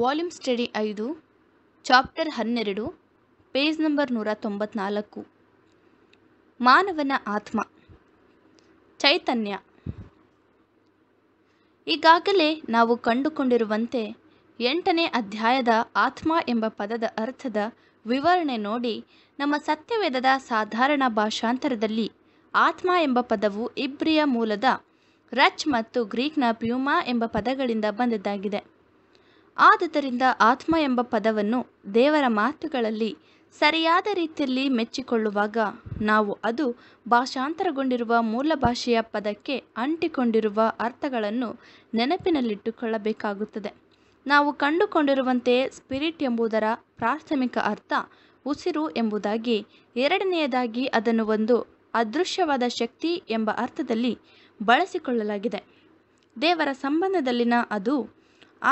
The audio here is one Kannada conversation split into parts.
ವಾಲ್ಯೂಮ್ ಸ್ಟಡಿ ಐದು ಚಾಪ್ಟರ್ ಹನ್ನೆರಡು ಪೇಜ್ ನಂಬರ್ ನೂರ ತೊಂಬತ್ನಾಲ್ಕು ಮಾನವನ ಆತ್ಮ ಚೈತನ್ಯ ಈಗಾಗಲೇ ನಾವು ಕಂಡುಕೊಂಡಿರುವಂತೆ ಎಂಟನೇ ಅಧ್ಯಾಯದ ಆತ್ಮ ಎಂಬ ಪದದ ಅರ್ಥದ ವಿವರಣೆ ನೋಡಿ ನಮ್ಮ ಸತ್ಯವೇದದ ಸಾಧಾರಣ ಭಾಷಾಂತರದಲ್ಲಿ ಆತ್ಮ ಎಂಬ ಪದವು ಇಬ್ರಿಯ ಮೂಲದ ರಚ್ ಮತ್ತು ಗ್ರೀಕ್ನ ಪ್ಯೂಮಾ ಎಂಬ ಪದಗಳಿಂದ ಬಂದದ್ದಾಗಿದೆ ಆದುದರಿಂದ ಆತ್ಮ ಎಂಬ ಪದವನ್ನು ದೇವರ ಮಾತುಗಳಲ್ಲಿ ಸರಿಯಾದ ರೀತಿಯಲ್ಲಿ ಮೆಚ್ಚಿಕೊಳ್ಳುವಾಗ ನಾವು ಅದು ಭಾಷಾಂತರಗೊಂಡಿರುವ ಮೂಲ ಭಾಷೆಯ ಪದಕ್ಕೆ ಅಂಟಿಕೊಂಡಿರುವ ಅರ್ಥಗಳನ್ನು ನೆನಪಿನಲ್ಲಿಟ್ಟುಕೊಳ್ಳಬೇಕಾಗುತ್ತದೆ ನಾವು ಕಂಡುಕೊಂಡಿರುವಂತೆ ಸ್ಪಿರಿಟ್ ಎಂಬುದರ ಪ್ರಾಥಮಿಕ ಅರ್ಥ ಉಸಿರು ಎಂಬುದಾಗಿ ಎರಡನೆಯದಾಗಿ ಅದನ್ನು ಒಂದು ಅದೃಶ್ಯವಾದ ಶಕ್ತಿ ಎಂಬ ಅರ್ಥದಲ್ಲಿ ಬಳಸಿಕೊಳ್ಳಲಾಗಿದೆ ದೇವರ ಸಂಬಂಧದಲ್ಲಿನ ಅದು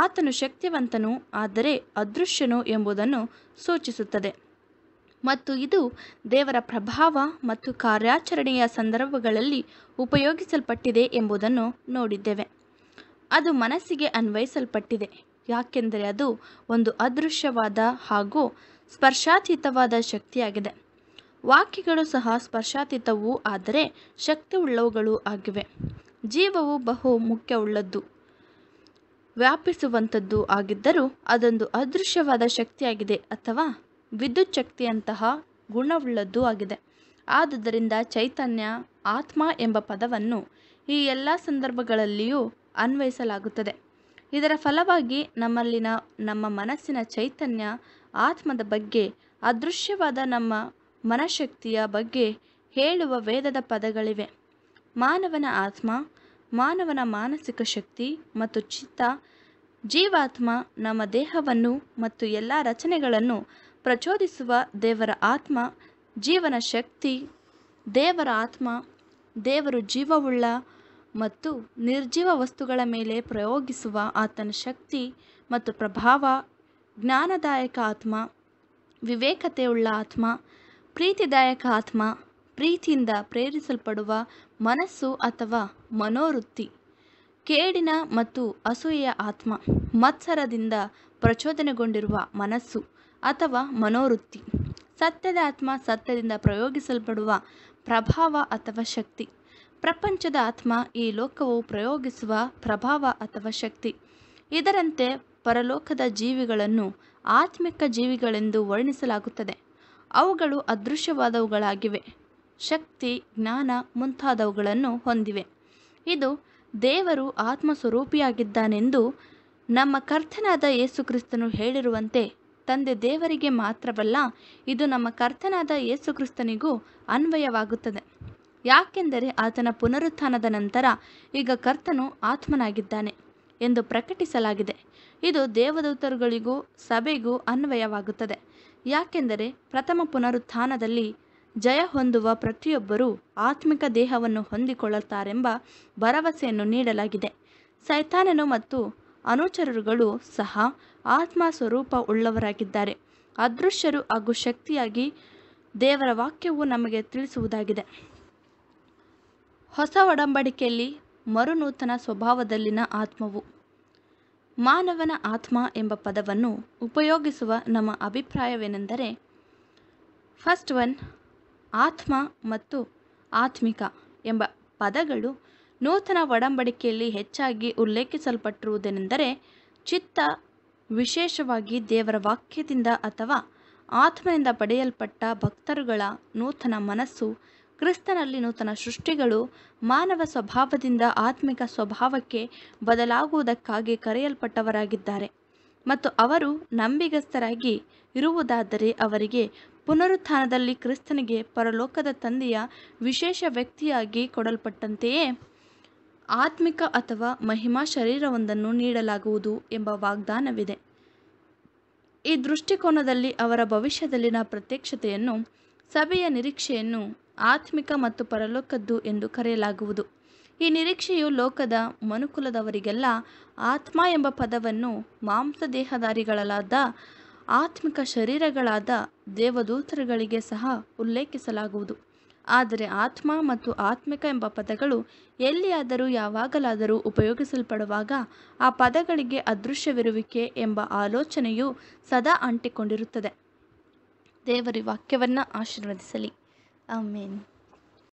ಆತನು ಶಕ್ತಿವಂತನು ಆದರೆ ಅದೃಶ್ಯನು ಎಂಬುದನ್ನು ಸೂಚಿಸುತ್ತದೆ ಮತ್ತು ಇದು ದೇವರ ಪ್ರಭಾವ ಮತ್ತು ಕಾರ್ಯಾಚರಣೆಯ ಸಂದರ್ಭಗಳಲ್ಲಿ ಉಪಯೋಗಿಸಲ್ಪಟ್ಟಿದೆ ಎಂಬುದನ್ನು ನೋಡಿದ್ದೇವೆ ಅದು ಮನಸ್ಸಿಗೆ ಅನ್ವಯಿಸಲ್ಪಟ್ಟಿದೆ ಯಾಕೆಂದರೆ ಅದು ಒಂದು ಅದೃಶ್ಯವಾದ ಹಾಗೂ ಸ್ಪರ್ಶಾತೀತವಾದ ಶಕ್ತಿಯಾಗಿದೆ ವಾಕ್ಯಗಳು ಸಹ ಸ್ಪರ್ಶಾತೀತವೂ ಆದರೆ ಶಕ್ತಿ ಉಳ್ಳವುಗಳೂ ಆಗಿವೆ ಜೀವವು ಬಹು ಮುಖ್ಯವುಳ್ಳದ್ದು ವ್ಯಾಪಿಸುವಂಥದ್ದು ಆಗಿದ್ದರೂ ಅದೊಂದು ಅದೃಶ್ಯವಾದ ಶಕ್ತಿಯಾಗಿದೆ ಅಥವಾ ವಿದ್ಯುತ್ ಶಕ್ತಿಯಂತಹ ಗುಣವುಳ್ಳದ್ದೂ ಆಗಿದೆ ಆದುದರಿಂದ ಚೈತನ್ಯ ಆತ್ಮ ಎಂಬ ಪದವನ್ನು ಈ ಎಲ್ಲ ಸಂದರ್ಭಗಳಲ್ಲಿಯೂ ಅನ್ವಯಿಸಲಾಗುತ್ತದೆ ಇದರ ಫಲವಾಗಿ ನಮ್ಮಲ್ಲಿನ ನಮ್ಮ ಮನಸ್ಸಿನ ಚೈತನ್ಯ ಆತ್ಮದ ಬಗ್ಗೆ ಅದೃಶ್ಯವಾದ ನಮ್ಮ ಮನಃಶಕ್ತಿಯ ಬಗ್ಗೆ ಹೇಳುವ ವೇದದ ಪದಗಳಿವೆ ಮಾನವನ ಆತ್ಮ ಮಾನವನ ಮಾನಸಿಕ ಶಕ್ತಿ ಮತ್ತು ಚಿತ್ತ ಜೀವಾತ್ಮ ನಮ್ಮ ದೇಹವನ್ನು ಮತ್ತು ಎಲ್ಲ ರಚನೆಗಳನ್ನು ಪ್ರಚೋದಿಸುವ ದೇವರ ಆತ್ಮ ಜೀವನ ಶಕ್ತಿ ದೇವರ ಆತ್ಮ ದೇವರು ಜೀವವುಳ್ಳ ಮತ್ತು ನಿರ್ಜೀವ ವಸ್ತುಗಳ ಮೇಲೆ ಪ್ರಯೋಗಿಸುವ ಆತನ ಶಕ್ತಿ ಮತ್ತು ಪ್ರಭಾವ ಜ್ಞಾನದಾಯಕ ಆತ್ಮ ವಿವೇಕತೆಯುಳ್ಳ ಆತ್ಮ ಪ್ರೀತಿದಾಯಕ ಆತ್ಮ ಪ್ರೀತಿಯಿಂದ ಪ್ರೇರಿಸಲ್ಪಡುವ ಮನಸ್ಸು ಅಥವಾ ಮನೋವೃತ್ತಿ ಕೇಡಿನ ಮತ್ತು ಅಸೂಯೆಯ ಆತ್ಮ ಮತ್ಸರದಿಂದ ಪ್ರಚೋದನೆಗೊಂಡಿರುವ ಮನಸ್ಸು ಅಥವಾ ಮನೋವೃತ್ತಿ ಸತ್ಯದ ಆತ್ಮ ಸತ್ಯದಿಂದ ಪ್ರಯೋಗಿಸಲ್ಪಡುವ ಪ್ರಭಾವ ಅಥವಾ ಶಕ್ತಿ ಪ್ರಪಂಚದ ಆತ್ಮ ಈ ಲೋಕವು ಪ್ರಯೋಗಿಸುವ ಪ್ರಭಾವ ಅಥವಾ ಶಕ್ತಿ ಇದರಂತೆ ಪರಲೋಕದ ಜೀವಿಗಳನ್ನು ಆತ್ಮಿಕ ಜೀವಿಗಳೆಂದು ವರ್ಣಿಸಲಾಗುತ್ತದೆ ಅವುಗಳು ಅದೃಶ್ಯವಾದವುಗಳಾಗಿವೆ ಶಕ್ತಿ ಜ್ಞಾನ ಮುಂತಾದವುಗಳನ್ನು ಹೊಂದಿವೆ ಇದು ದೇವರು ಆತ್ಮಸ್ವರೂಪಿಯಾಗಿದ್ದಾನೆಂದು ನಮ್ಮ ಕರ್ತನಾದ ಯೇಸು ಕ್ರಿಸ್ತನು ಹೇಳಿರುವಂತೆ ತಂದೆ ದೇವರಿಗೆ ಮಾತ್ರವಲ್ಲ ಇದು ನಮ್ಮ ಕರ್ತನಾದ ಯೇಸು ಕ್ರಿಸ್ತನಿಗೂ ಅನ್ವಯವಾಗುತ್ತದೆ ಯಾಕೆಂದರೆ ಆತನ ಪುನರುತ್ಥಾನದ ನಂತರ ಈಗ ಕರ್ತನು ಆತ್ಮನಾಗಿದ್ದಾನೆ ಎಂದು ಪ್ರಕಟಿಸಲಾಗಿದೆ ಇದು ದೇವದೂತರುಗಳಿಗೂ ಸಭೆಗೂ ಅನ್ವಯವಾಗುತ್ತದೆ ಯಾಕೆಂದರೆ ಪ್ರಥಮ ಪುನರುತ್ಥಾನದಲ್ಲಿ ಜಯ ಹೊಂದುವ ಪ್ರತಿಯೊಬ್ಬರೂ ಆತ್ಮಿಕ ದೇಹವನ್ನು ಹೊಂದಿಕೊಳ್ಳುತ್ತಾರೆಂಬ ಭರವಸೆಯನ್ನು ನೀಡಲಾಗಿದೆ ಸೈತಾನನು ಮತ್ತು ಅನುಚರರುಗಳು ಸಹ ಆತ್ಮ ಸ್ವರೂಪ ಉಳ್ಳವರಾಗಿದ್ದಾರೆ ಅದೃಶ್ಯರು ಹಾಗೂ ಶಕ್ತಿಯಾಗಿ ದೇವರ ವಾಕ್ಯವು ನಮಗೆ ತಿಳಿಸುವುದಾಗಿದೆ ಹೊಸ ಒಡಂಬಡಿಕೆಯಲ್ಲಿ ಮರುನೂತನ ಸ್ವಭಾವದಲ್ಲಿನ ಆತ್ಮವು ಮಾನವನ ಆತ್ಮ ಎಂಬ ಪದವನ್ನು ಉಪಯೋಗಿಸುವ ನಮ್ಮ ಅಭಿಪ್ರಾಯವೇನೆಂದರೆ ಫಸ್ಟ್ ಒನ್ ಆತ್ಮ ಮತ್ತು ಆತ್ಮಿಕ ಎಂಬ ಪದಗಳು ನೂತನ ಒಡಂಬಡಿಕೆಯಲ್ಲಿ ಹೆಚ್ಚಾಗಿ ಉಲ್ಲೇಖಿಸಲ್ಪಟ್ಟಿರುವುದೇನೆಂದರೆ ಚಿತ್ತ ವಿಶೇಷವಾಗಿ ದೇವರ ವಾಕ್ಯದಿಂದ ಅಥವಾ ಆತ್ಮದಿಂದ ಪಡೆಯಲ್ಪಟ್ಟ ಭಕ್ತರುಗಳ ನೂತನ ಮನಸ್ಸು ಕ್ರಿಸ್ತನಲ್ಲಿ ನೂತನ ಸೃಷ್ಟಿಗಳು ಮಾನವ ಸ್ವಭಾವದಿಂದ ಆತ್ಮಿಕ ಸ್ವಭಾವಕ್ಕೆ ಬದಲಾಗುವುದಕ್ಕಾಗಿ ಕರೆಯಲ್ಪಟ್ಟವರಾಗಿದ್ದಾರೆ ಮತ್ತು ಅವರು ನಂಬಿಗಸ್ತರಾಗಿ ಇರುವುದಾದರೆ ಅವರಿಗೆ ಪುನರುತ್ಥಾನದಲ್ಲಿ ಕ್ರಿಸ್ತನಿಗೆ ಪರಲೋಕದ ತಂದೆಯ ವಿಶೇಷ ವ್ಯಕ್ತಿಯಾಗಿ ಕೊಡಲ್ಪಟ್ಟಂತೆಯೇ ಆತ್ಮಿಕ ಅಥವಾ ಮಹಿಮಾ ಶರೀರವೊಂದನ್ನು ನೀಡಲಾಗುವುದು ಎಂಬ ವಾಗ್ದಾನವಿದೆ ಈ ದೃಷ್ಟಿಕೋನದಲ್ಲಿ ಅವರ ಭವಿಷ್ಯದಲ್ಲಿನ ಪ್ರತ್ಯಕ್ಷತೆಯನ್ನು ಸಭೆಯ ನಿರೀಕ್ಷೆಯನ್ನು ಆತ್ಮಿಕ ಮತ್ತು ಪರಲೋಕದ್ದು ಎಂದು ಕರೆಯಲಾಗುವುದು ಈ ನಿರೀಕ್ಷೆಯು ಲೋಕದ ಮನುಕುಲದವರಿಗೆಲ್ಲ ಆತ್ಮ ಎಂಬ ಪದವನ್ನು ಮಾಂಸದೇಹಧಾರಿಗಳಾದ ಆತ್ಮಿಕ ಶರೀರಗಳಾದ ದೇವದೂತರುಗಳಿಗೆ ಸಹ ಉಲ್ಲೇಖಿಸಲಾಗುವುದು ಆದರೆ ಆತ್ಮ ಮತ್ತು ಆತ್ಮಿಕ ಎಂಬ ಪದಗಳು ಎಲ್ಲಿಯಾದರೂ ಯಾವಾಗಲಾದರೂ ಉಪಯೋಗಿಸಲ್ಪಡುವಾಗ ಆ ಪದಗಳಿಗೆ ಅದೃಶ್ಯವಿರುವಿಕೆ ಎಂಬ ಆಲೋಚನೆಯು ಸದಾ ಅಂಟಿಕೊಂಡಿರುತ್ತದೆ ದೇವರ ವಾಕ್ಯವನ್ನು ಆಶೀರ್ವದಿಸಲಿ ಆಮೇನ್